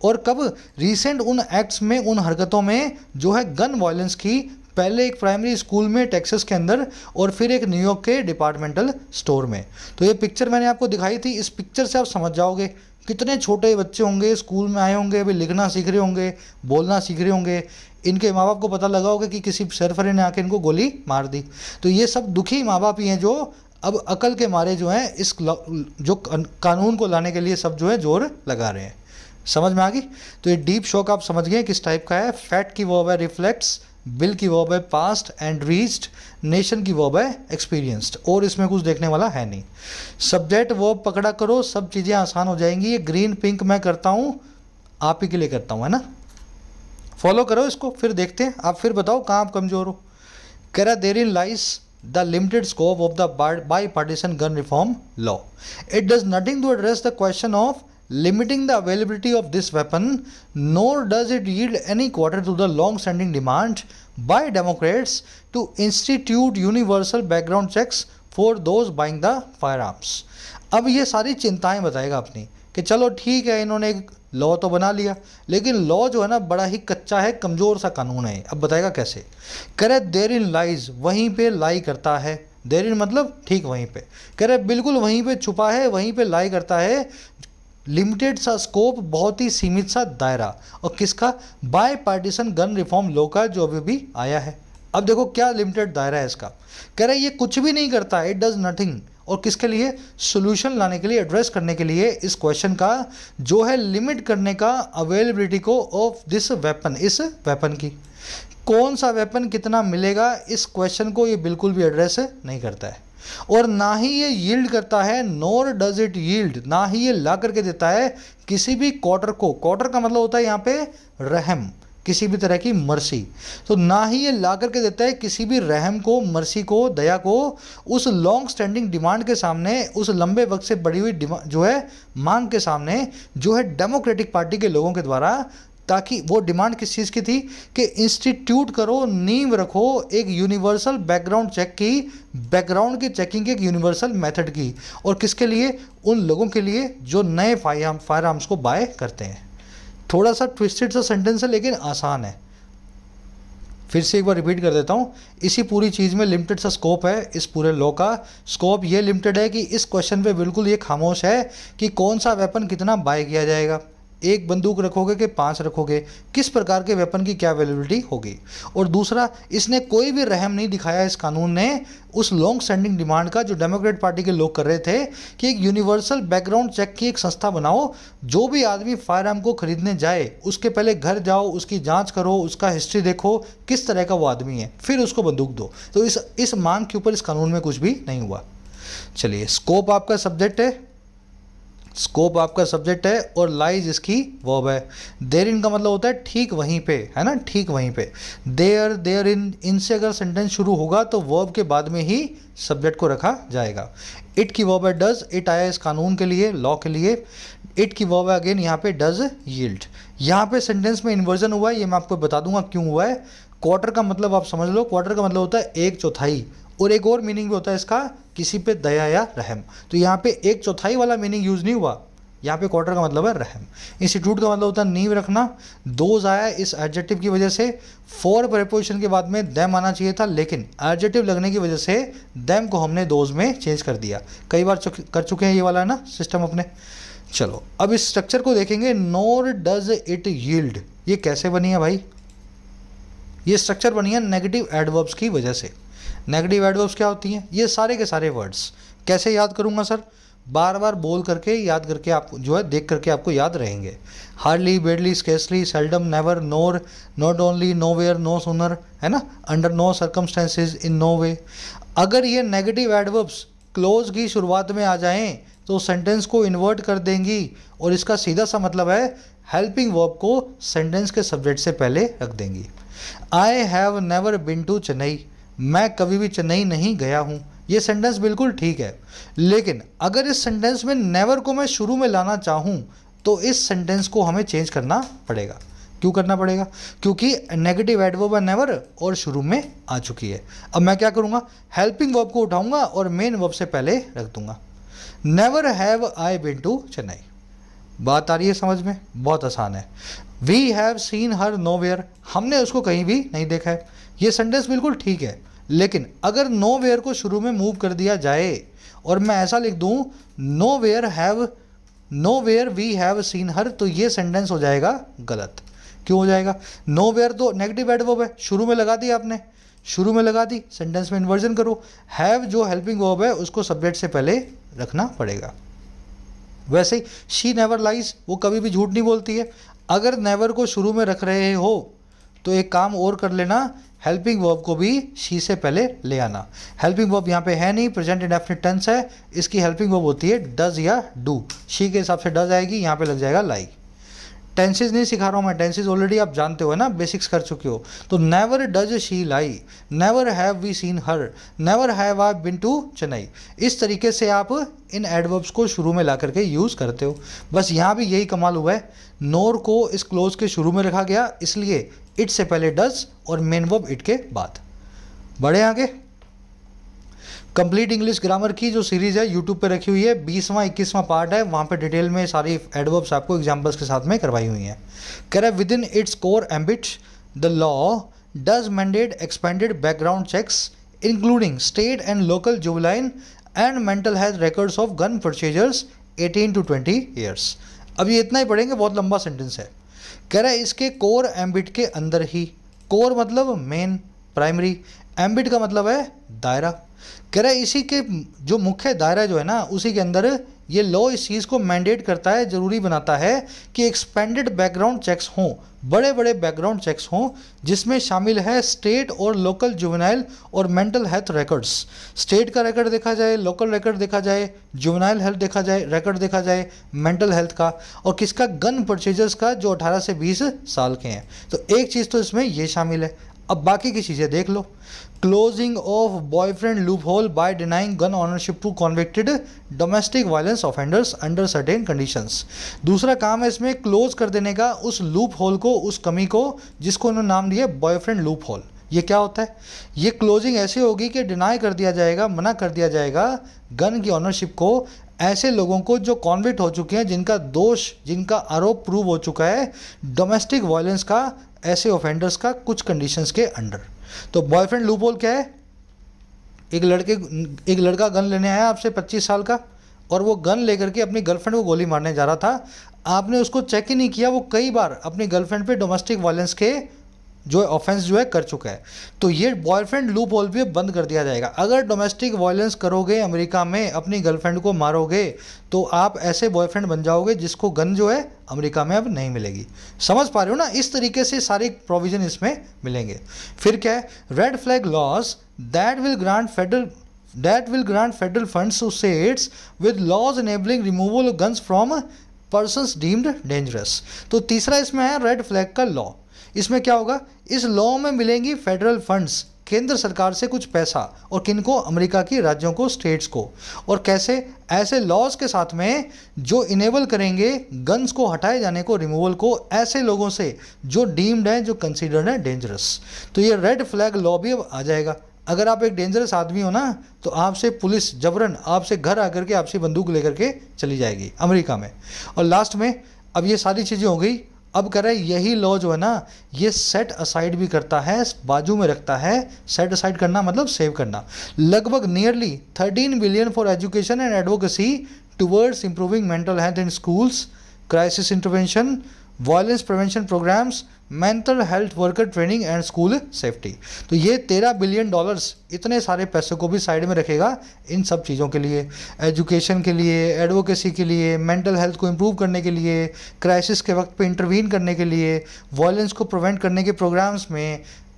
और कब रिसेंट उन एक्ट्स में उन हरकतों में जो है गन वायलेंस की पहले एक प्राइमरी स्कूल में टेक्सस के अंदर और फिर एक न्यूयॉर्क के डिपार्टमेंटल स्टोर में तो ये पिक्चर मैंने आपको दिखाई थी इस पिक्चर से आप समझ जाओगे कितने छोटे बच्चे होंगे स्कूल में आए होंगे अभी लिखना सीख रहे होंगे बोलना सीख रहे होंगे इनके माँ बाप को पता लगा होगा कि किसी सरफरे ने आके इनको गोली मार दी तो ये सब दुखी माँ बाप ही हैं जो अब अकल के मारे जो हैं इस जो कानून को लाने के लिए सब जो है जोर लगा रहे हैं समझ में आ गई तो ये डीप शॉक आप समझ गए किस टाइप का है फैट की वो है रिफ्लेक्ट्स बिल की वॉब है पास्ट एंड रीच्ड नेशन की वॉब है एक्सपीरियंस्ड और इसमें कुछ देखने वाला है नहीं सब्जेक्ट वॉब पकड़ा करो सब चीज़ें आसान हो जाएंगी ये ग्रीन पिंक मैं करता हूँ आप ही के लिए करता हूँ है ना फॉलो करो इसको फिर देखते हैं आप फिर बताओ कहाँ आप कमज़ोर हो करा therein lies limited scope of the bipartisan gun reform law it does nothing to address the question of limiting the availability of this weapon, nor does it yield any quarter to the long standing demand by Democrats to institute universal background checks for those buying the firearms अब ये सारी चिंताएं बताएगा अपनी कि चलो ठीक है इन्होंने एक लॉ तो बना लिया लेकिन लॉ जो है ना बड़ा ही कच्चा है कमज़ोर सा कानून है अब बताएगा कैसे करे देर इन लाइज वहीं पे लाई करता है देर इन मतलब ठीक वहीं पे करे बिल्कुल वहीं पे छुपा है वहीं पे लाई करता है लिमिटेड सा स्कोप बहुत ही सीमित सा दायरा और किसका bipartisan gun reform law का जो अभी भी आया है अब देखो क्या लिमिटेड दायरा है इसका कह रहा है ये कुछ भी नहीं करता इट डज नथिंग और किसके लिए सोल्यूशन लाने के लिए एड्रेस करने के लिए इस क्वेश्चन का जो है लिमिट करने का अवेलेबिलिटी को ऑफ दिस वेपन इस वेपन की कौन सा वेपन कितना मिलेगा इस क्वेश्चन को ये बिल्कुल भी एड्रेस नहीं करता है और ना ही ये यील्ड करता है नोर डज इट यील्ड ना ही ये ला करके देता है किसी भी क्वार्टर को क्वार्टर का मतलब होता है यहाँ पे रहम किसी भी तरह की मर्सी तो ना ही ये ला करके देता है किसी भी रहम को मर्सी को दया को उस लॉन्ग स्टैंडिंग डिमांड के सामने उस लंबे वक्त से बढ़ी हुई जो है मांग के सामने जो है डेमोक्रेटिक पार्टी के लोगों के द्वारा ताकि वो डिमांड किस चीज़ की थी कि इंस्टीट्यूट करो नींव रखो एक यूनिवर्सल बैकग्राउंड चेक की बैकग्राउंड की चेकिंग की एक यूनिवर्सल मेथड की और किसके लिए उन लोगों के लिए जो नए फायर फायर आर्म्स को बाय करते हैं थोड़ा सा ट्विस्टेड सा सेंटेंस है लेकिन आसान है फिर से एक बार रिपीट कर देता हूँ इसी पूरी चीज़ में लिमिटेड सा स्कोप है इस पूरे लॉ का स्कोप ये लिमिटेड है कि इस क्वेश्चन पे बिल्कुल ये खामोश है कि कौन सा वेपन कितना बाय किया जाएगा एक बंदूक रखोगे कि पांच रखोगे किस प्रकार के वेपन की क्या अवेलेबिलिटी होगी और दूसरा इसने कोई भी रहम नहीं दिखाया इस कानून ने उस लॉन्ग स्टैंडिंग डिमांड का जो डेमोक्रेट पार्टी के लोग कर रहे थे कि एक यूनिवर्सल बैकग्राउंड चेक की एक संस्था बनाओ जो भी आदमी फायर आर्म को खरीदने जाए उसके पहले घर जाओ उसकी जाँच करो उसका हिस्ट्री देखो किस तरह का वो आदमी है फिर उसको बंदूक दो तो इस इस मांग के ऊपर इस कानून में कुछ भी नहीं हुआ चलिए स्कोप आपका सब्जेक्ट है स्कोप आपका सब्जेक्ट है और लाइज इसकी वॉब है देर इन का मतलब होता है ठीक वहीं पे है ना ठीक वहीं पे देयर देयर इन इनसे अगर सेंटेंस शुरू होगा तो वर्ब के बाद में ही सब्जेक्ट को रखा जाएगा इट की वॉब है डज इट आया इस कानून के लिए लॉ के लिए इट की वॉब है अगेन यहाँ पे डज यील्ड यहाँ पे सेंटेंस में इन्वर्जन हुआ है ये मैं आपको बता दूंगा क्यों हुआ है क्वार्टर का मतलब आप समझ लो क्वार्टर का मतलब होता है एक चौथाई और एक और मीनिंग भी होता है इसका किसी पे दया या रहम तो यहाँ पे एक चौथाई वाला मीनिंग यूज़ नहीं हुआ यहाँ पे क्वार्टर का मतलब है रहम इंस्टीट्यूट का मतलब होता है नींव रखना दोज आया इस एडजेक्टिव की वजह से फोर प्रपोजिशन के बाद में दैम आना चाहिए था लेकिन एडजेक्टिव लगने की वजह से दैम को हमने दोज में चेंज कर दिया कई बार चुक, कर चुके हैं ये वाला है ना सिस्टम अपने चलो अब इस स्ट्रक्चर को देखेंगे नोर डज इट यील्ड ये कैसे बनी है भाई ये स्ट्रक्चर बनी है नेगेटिव एडवर्ब्स की वजह से नेगेटिव एडवर्ब्स क्या होती हैं ये सारे के सारे वर्ड्स कैसे याद करूँगा सर बार बार बोल करके याद करके आपको जो है देख करके आपको याद रहेंगे hardly badly scarcely seldom never nor not only nowhere no sooner है ना under no circumstances in no way अगर ये नेगेटिव एडवर्ब्स क्लोज की शुरुआत में आ जाएं तो सेंटेंस को इन्वर्ट कर देंगी और इसका सीधा सा मतलब है हेल्पिंग वर्ब को सेंटेंस के सब्जेक्ट से पहले रख देंगी I have never been to Chennai मैं कभी भी चेन्नई नहीं गया हूँ ये सेंटेंस बिल्कुल ठीक है लेकिन अगर इस सेंटेंस में नेवर को मैं शुरू में लाना चाहूँ तो इस सेंटेंस को हमें चेंज करना पड़ेगा क्यों करना पड़ेगा क्योंकि नेगेटिव एडवर्ब है नेवर और शुरू में आ चुकी है अब मैं क्या करूँगा हेल्पिंग वर्ब को उठाऊंगा और मेन वर्ब से पहले रख दूंगा never have I been to Chennai बात आ रही है समझ में बहुत आसान है we have seen her nowhere हमने उसको कहीं भी नहीं देखा है ये सेंटेंस बिल्कुल ठीक है लेकिन अगर नो वेयर को शुरू में मूव कर दिया जाए और मैं ऐसा लिख दूँ nowhere have nowhere we have seen her तो ये सेंटेंस हो जाएगा गलत क्यों हो जाएगा नो वेयर तो नेगेटिव एडवर्ब है शुरू में लगा दी आपने शुरू में लगा दी सेंटेंस में इन्वर्जन करो हैव जो हेल्पिंग वर्ब है उसको सब्जेक्ट से पहले रखना पड़ेगा वैसे ही शी नेवर लाइज वो कभी भी झूठ नहीं बोलती है अगर नेवर को शुरू में रख रहे हो तो एक काम और कर लेना हेल्पिंग वर्ब को भी शी से पहले ले आना हेल्पिंग वर्ब यहाँ पे है नहीं प्रेजेंट इंडेफिनिट टेंस है इसकी हेल्पिंग वर्ब होती है डज या डू शी के हिसाब से डज आएगी यहाँ पे लग जाएगा लाइक टेंसेज नहीं सिखा रहा हूँ मैं टेंसेज ऑलरेडी आप जानते हो ना बेसिक्स कर चुके हो तो never does she lie never have we seen her never have I been to Chennai इस तरीके से आप इन एडवर्ब्स को शुरू में ला करके यूज़ करते हो बस यहाँ भी यही कमाल हुआ है नोर को इस क्लोज के शुरू में रखा गया इसलिए इट से पहले डज और मेन वर्ब इट के बाद बढ़े आगे कंप्लीट इंग्लिश ग्रामर की जो सीरीज है यूट्यूब पे रखी हुई है बीसवां इक्कीसवां पार्ट है वहां पे डिटेल में सारी एडवर्ब्स आपको एग्जाम्पल्स के साथ में करवाई हुई हैं कह रहा है within its core ambit the law does mandate expanded background checks including state and local juvenile and mental health records of gun purchasers 18 to 20 years अब ये इतना ही पढ़ेंगे बहुत लंबा सेंटेंस है कह रहा है इसके कोर एम्बिट के अंदर ही कोर मतलब मेन प्राइमरी एम्बिट का मतलब है दायरा कह रहा है इसी के जो मुख्य दायरा जो है ना उसी के अंदर ये लॉ इस चीज़ को मैंडेट करता है ज़रूरी बनाता है कि एक्सपेंडेड बैकग्राउंड चेक्स हों बड़े बड़े बैकग्राउंड चेक्स हों जिसमें शामिल है स्टेट और लोकल जुवेनाइल और मेंटल हेल्थ रिकॉर्ड्स स्टेट का रिकॉर्ड देखा जाए लोकल रिकॉर्ड देखा जाए जुवेनाइल हेल्थ देखा जाए रिकॉर्ड देखा जाए मेंटल हेल्थ का और किसका गन परचेजर्स का जो अठारह से बीस साल के हैं तो एक चीज़ तो इसमें ये शामिल है अब बाकी की चीज़ें देख लो closing of boyfriend loophole by denying gun ownership to convicted domestic violence offenders under certain conditions दूसरा काम है इसमें क्लोज कर देने का उस लूप होल को उस कमी को जिसको उन्होंने नाम दिया बॉयफ्रेंड लूप होल ये क्या होता है ये क्लोजिंग ऐसी होगी कि डिनाई कर दिया जाएगा मना कर दिया जाएगा गन की ऑनरशिप को ऐसे लोगों को जो कॉन्विक्ट हो चुके हैं जिनका दोष जिनका आरोप प्रूव हो चुका है डोमेस्टिक वायलेंस का ऐसे ऑफेंडर्स का कुछ कंडीशंस के अंडर तो बॉयफ्रेंड लूपोल क्या है एक लड़के एक लड़का गन लेने आया आपसे पच्चीस साल का और वो गन लेकर के अपनी गर्लफ्रेंड को गोली मारने जा रहा था आपने उसको चेक ही नहीं किया वो कई बार अपनी गर्लफ्रेंड पे डोमेस्टिक वायलेंस के जो ऑफेंस जो है कर चुका है तो ये बॉयफ्रेंड लूप होल भी बंद कर दिया जाएगा अगर डोमेस्टिक वायलेंस करोगे अमेरिका में अपनी गर्लफ्रेंड को मारोगे तो आप ऐसे बॉयफ्रेंड बन जाओगे जिसको गन जो है अमेरिका में अब नहीं मिलेगी समझ पा रहे हो ना इस तरीके से सारे प्रोविजन इसमें मिलेंगे फिर क्या है red flag laws that will grant federal that will grant federal fund sets with laws enabling removal guns from person deemed dangerous तो तीसरा इसमें है रेड फ्लैग का लॉ इसमें क्या होगा इस लॉ में मिलेंगी फेडरल फंड्स केंद्र सरकार से कुछ पैसा और किनको अमेरिका की राज्यों को स्टेट्स को और कैसे ऐसे लॉज के साथ में जो इनेबल करेंगे गन्स को हटाए जाने को रिमूवल को ऐसे लोगों से जो डीम्ड हैं जो कंसिडर्ड हैं डेंजरस तो ये रेड फ्लैग लॉ भी अब आ जाएगा अगर आप एक डेंजरस आदमी हो ना तो आपसे पुलिस जबरन आपसे घर आकर के आपसे बंदूक लेकर के चली जाएगी अमेरिका में और लास्ट में अब ये सारी चीज़ें हो गई अब कह रहा है यही लॉ जो है ना ये सेट असाइड भी करता है बाजू में रखता है सेट असाइड करना मतलब सेव करना लगभग nearly 13 billion for education and advocacy towards improving mental health in schools crisis intervention violence prevention programs mental health worker training and school safety तो ये तेरह बिलियन डॉलर्स इतने सारे पैसे को भी साइड में रखेगा इन सब चीज़ों के लिए एजुकेशन के लिए एडवोकेसी के लिए मेंटल हेल्थ को इम्प्रूव करने के लिए क्राइसिस के वक्त पे इंटरवीन करने के लिए वायलेंस को प्रिवेंट करने के प्रोग्राम्स में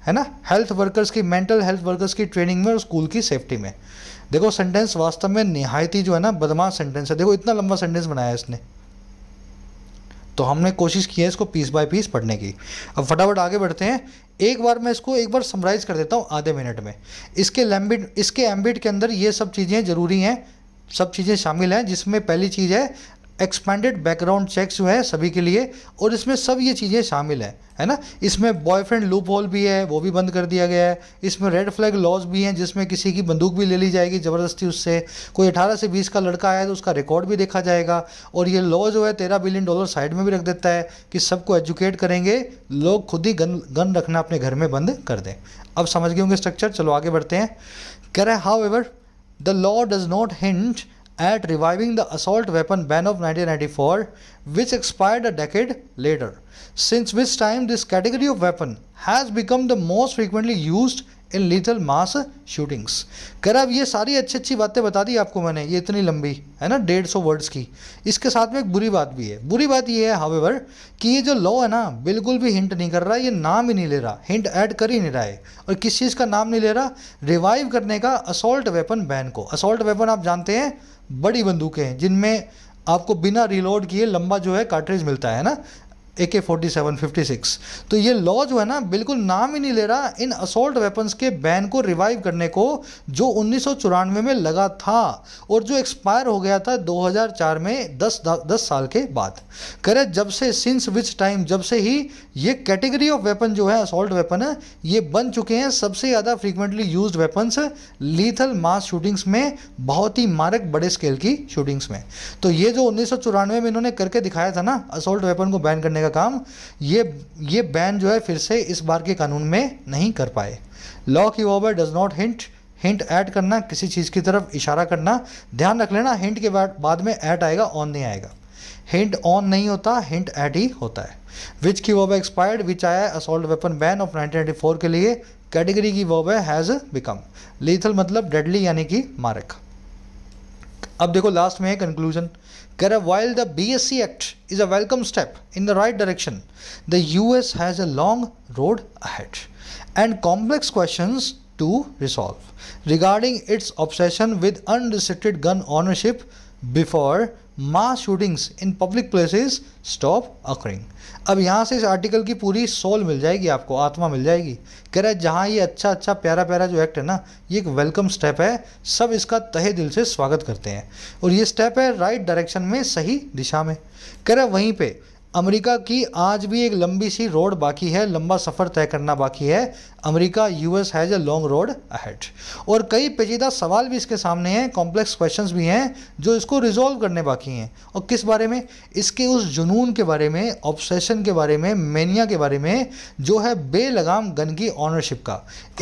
है ना हेल्थ वर्कर्स की मेंटल हेल्थ वर्कर्स की ट्रेनिंग में और स्कूल की सेफ्टी में देखो सेंटेंस वास्तव में नहायती जो है ना बदमाश सेंटेंस है देखो इतना लंबा सेंटेंस बनाया है इसने तो हमने कोशिश की है इसको पीस बाय पीस पढ़ने की अब फटाफट आगे बढ़ते हैं एक बार मैं इसको एक बार समराइज़ कर देता हूँ आधे मिनट में इसके लैम्बिट इसके एम्बिट के अंदर ये सब चीज़ें ज़रूरी हैं सब चीज़ें शामिल हैं जिसमें पहली चीज़ है एक्सपेंडेड बैकग्राउंड चेक जो है सभी के लिए और इसमें सब ये चीज़ें शामिल हैं है ना इसमें बॉयफ्रेंड लूप होल भी है वो भी बंद कर दिया गया है इसमें रेड फ्लैग लॉज भी हैं जिसमें किसी की बंदूक भी ले ली जाएगी ज़बरदस्ती उससे कोई 18 से 20 का लड़का आया तो उसका रिकॉर्ड भी देखा जाएगा और ये लॉ जो है तेरह बिलियन डॉलर साइड में भी रख देता है कि सबको एजुकेट करेंगे लोग खुद ही गन गन रखना अपने घर में बंद कर दें अब समझ गए होंगे स्ट्रक्चर चलो आगे बढ़ते हैं कह रहे however the law does not hint at reviving the assault weapon ban of 1994, which expired a decade later, since which time this category of weapon has become the most frequently used in lethal mass shootings कर अब ये सारी अच्छी अच्छी बातें बता दी आपको मैंने ये इतनी लंबी है ना डेढ़ सौ वर्ड्स की इसके साथ में एक बुरी बात भी है बुरी बात ये है हावेवर कि ये जो लॉ है ना बिल्कुल भी हिंट नहीं कर रहा ये नाम ही नहीं ले रहा हिंट ऐड कर ही नहीं रहा है और किस चीज़ का नाम नहीं ले रहा रिवाइव करने का असोल्ट वेपन बैन को असोल्ट वेपन आप जानते हैं बड़ी बंदूकें हैं जिनमें आपको बिना रिलोड किए लंबा जो है कार्ट्रेज मिलता है ना ए के फोर्टी सेवन फिफ्टी सिक्स तो ये लॉ जो है ना बिल्कुल नाम ही नहीं ले रहा इन असोल्ट वेपन्स के बैन को रिवाइव करने को जो उन्नीस में लगा था और जो एक्सपायर हो गया था 2004 में 10 10 साल के बाद करें जब से सिंस विच टाइम जब से ही ये कैटेगरी ऑफ वेपन जो है असोल्ट वेपन है ये बन चुके हैं सबसे ज़्यादा frequently use weapons lethal mass shootings में बहुत ही मारक बड़े स्केल की शूटिंग्स में तो ये जो उन्नीस में इन्होंने करके दिखाया था ना असोल्ट वेपन को बैन करने का का काम ये ये बैन जो है फिर से इस बार के कानून में नहीं कर पाए लॉ की however does not hint hint add करना किसी चीज़ की तरफ इशारा करना ध्यान रख लेना हिंट के बाद बाद में ऐड आएगा ऑन नहीं आएगा हिंट ऑन नहीं होता हिंट ऐड ही होता है विच की वॉब एक्सपायर्ड विच आया assault weapon ban of nineteen eighty four के लिए कैटेगरी की वॉब हैज़ बिकम लीथल मतलब डेडली यानी कि मारक अब देखो लास्ट में है conclusion while the BSE Act is a welcome step in the right direction, the US has a long road ahead and complex questions to resolve regarding its obsession with unrestricted gun ownership before mass shootings in public places stop occurring. अब यहाँ से इस article की पूरी soul मिल जाएगी आपको आत्मा मिल जाएगी कह रहा है जहाँ ये अच्छा अच्छा प्यारा प्यारा जो एक्ट है ना ये एक वेलकम स्टेप है सब इसका तहे दिल से स्वागत करते हैं और ये स्टेप है राइट डायरेक्शन में सही दिशा में कह रहा है वहीं पर अमेरिका की आज भी एक लंबी सी रोड बाकी है लंबा सफ़र तय करना बाकी है America US has a long road ahead और कई पेचीदा सवाल भी इसके सामने हैं कॉम्प्लेक्स क्वेश्चंस भी हैं जो इसको रिजॉल्व करने बाकी हैं और किस बारे में इसके उस जुनून के बारे में ऑब्सेशन के बारे में मैनिया के बारे में जो है बेलगाम गन की ऑनरशिप का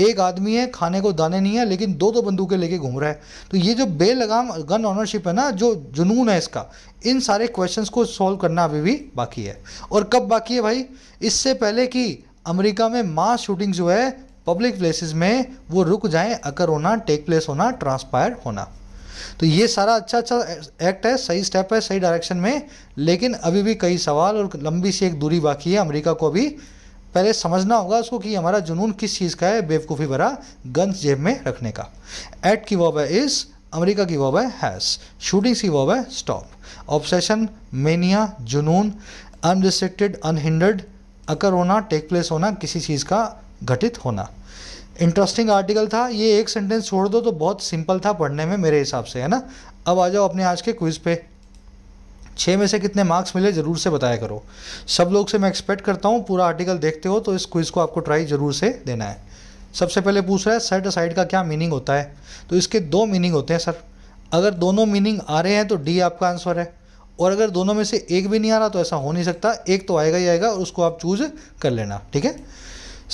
एक आदमी है खाने को दाने नहीं है लेकिन दो दो बंदूकें लेके घूम रहा है तो ये जो बेलगाम गन ऑनरशिप है ना जो जुनून है इसका इन सारे क्वेश्चंस को सॉल्व करना अभी भी बाकी है और कब बाकी है भाई इससे पहले कि अमेरिका में मास शूटिंग जो है पब्लिक प्लेसेस में वो रुक जाए अकर होना टेक प्लेस होना ट्रांसपायर होना तो ये सारा अच्छा अच्छा एक्ट है सही स्टेप है सही डायरेक्शन में लेकिन अभी भी कई सवाल और लंबी सी एक दूरी बाकी है अमेरिका को अभी पहले समझना होगा उसको कि हमारा जुनून किस चीज़ का है बेवकूफ़ी भरा गन्स जेब में रखने का एक्ट की वॉब है इस अमेरिका की वॉब है हैज़ शूटिंग्स की वॉब है स्टॉप ऑब्सेशन मेनिया जुनून अनरिस्ट्रिक्टेड अनहिंडर्ड अकर होना टेक प्लेस होना किसी चीज़ का घटित होना इंटरेस्टिंग आर्टिकल था ये एक सेंटेंस छोड़ दो तो बहुत सिंपल था पढ़ने में मेरे हिसाब से है ना अब आ जाओ अपने आज के क्विज़ पे छः में से कितने मार्क्स मिले ज़रूर से बताया करो सब लोग से मैं एक्सपेक्ट करता हूँ पूरा आर्टिकल देखते हो तो इस क्विज़ को आपको ट्राई ज़रूर से देना है सबसे पहले पूछ रहा है सेट साइड का क्या मीनिंग होता है तो इसके दो मीनिंग होते हैं सर अगर दोनों मीनिंग आ रहे हैं तो डी आपका आंसर है और अगर दोनों में से एक भी नहीं आ रहा तो ऐसा हो नहीं सकता एक तो आएगा ही आएगा और उसको आप चूज कर लेना ठीक है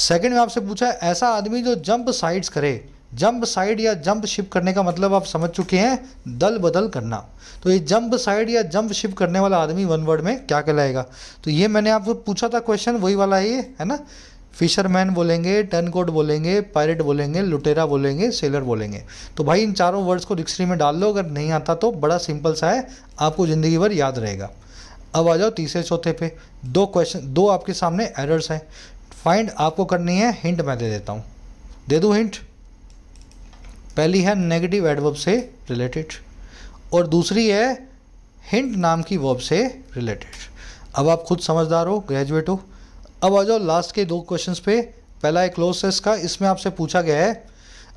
सेकंड में आपसे पूछा है ऐसा आदमी जो जंप साइड्स करे जंप साइड या जंप शिप करने का मतलब आप समझ चुके हैं दल बदल करना तो ये जंप साइड या जंप शिप करने वाला आदमी वन वर्ड में क्या कहलाएगा तो ये मैंने आपको पूछा था क्वेश्चन वही वाला है ये है ना फिशरमैन बोलेंगे टर्न कोट बोलेंगे पायरेट बोलेंगे लुटेरा बोलेंगे सेलर बोलेंगे तो भाई इन चारों वर्ड्स को डिक्शनरी में डाल लो अगर नहीं आता तो बड़ा सिंपल सा है आपको ज़िंदगी भर याद रहेगा अब आ जाओ तीसरे चौथे पे दो क्वेश्चन दो आपके सामने एरर्स हैं फाइंड आपको करनी है हिंट मैं दे देता हूँ दे दूँ हिंट पहली है नेगेटिव एडवर्ब से रिलेटेड और दूसरी है हिंट नाम की वर्ब से रिलेटेड अब आप खुद समझदार हो ग्रेजुएट हो अब आ जाओ लास्ट के दो क्वेश्चंस पे पहला है क्लोजेस का इसमें आपसे पूछा गया है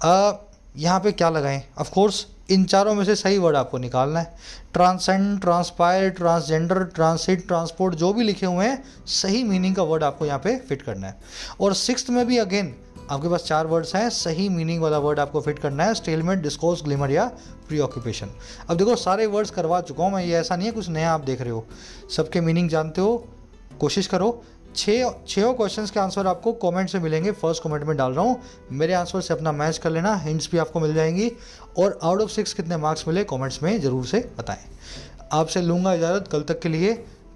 आ, यहाँ पे क्या लगाएं ऑफ कोर्स इन चारों में से सही वर्ड आपको निकालना है transcend transpire transgender transit transport जो भी लिखे हुए हैं सही मीनिंग का वर्ड आपको यहाँ पे फिट करना है और सिक्स में भी अगेन आपके पास चार वर्ड्स हैं सही मीनिंग वाला वर्ड आपको फिट करना है स्टेलमेंट डिस्कोर्स ग्लिमर या प्री ऑक्यूपेशन अब देखो सारे वर्ड्स करवा चुका हूँ मैं ये ऐसा नहीं है कुछ नया आप देख रहे हो सबके मीनिंग जानते हो कोशिश करो छः छः क्वेश्चंस के आंसर आपको कमेंट से मिलेंगे फर्स्ट कमेंट में डाल रहा हूँ मेरे आंसर से अपना मैच कर लेना हिंट्स भी आपको मिल जाएंगी और आउट ऑफ सिक्स कितने मार्क्स मिले कमेंट्स में ज़रूर से बताएं आपसे लूँगा इजाज़त कल तक के लिए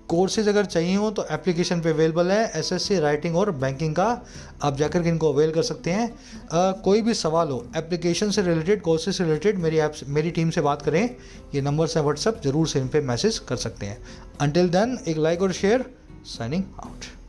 कोर्सेज अगर चाहिए हो तो एप्लीकेशन पे अवेलेबल है एसएससी राइटिंग और बैंकिंग का आप जाकर के इनको अवेल कर सकते हैं आ, कोई भी सवाल हो एप्लीकेशन से रिलेटेड कोर्सेज से रिलेटेड मेरी ऐप मेरी टीम से बात करें ये नंबर हैं व्हाट्सअप ज़रूर से इन पर मैसेज कर सकते हैं अंटिल देन एक लाइक और शेयर साइनिंग आउट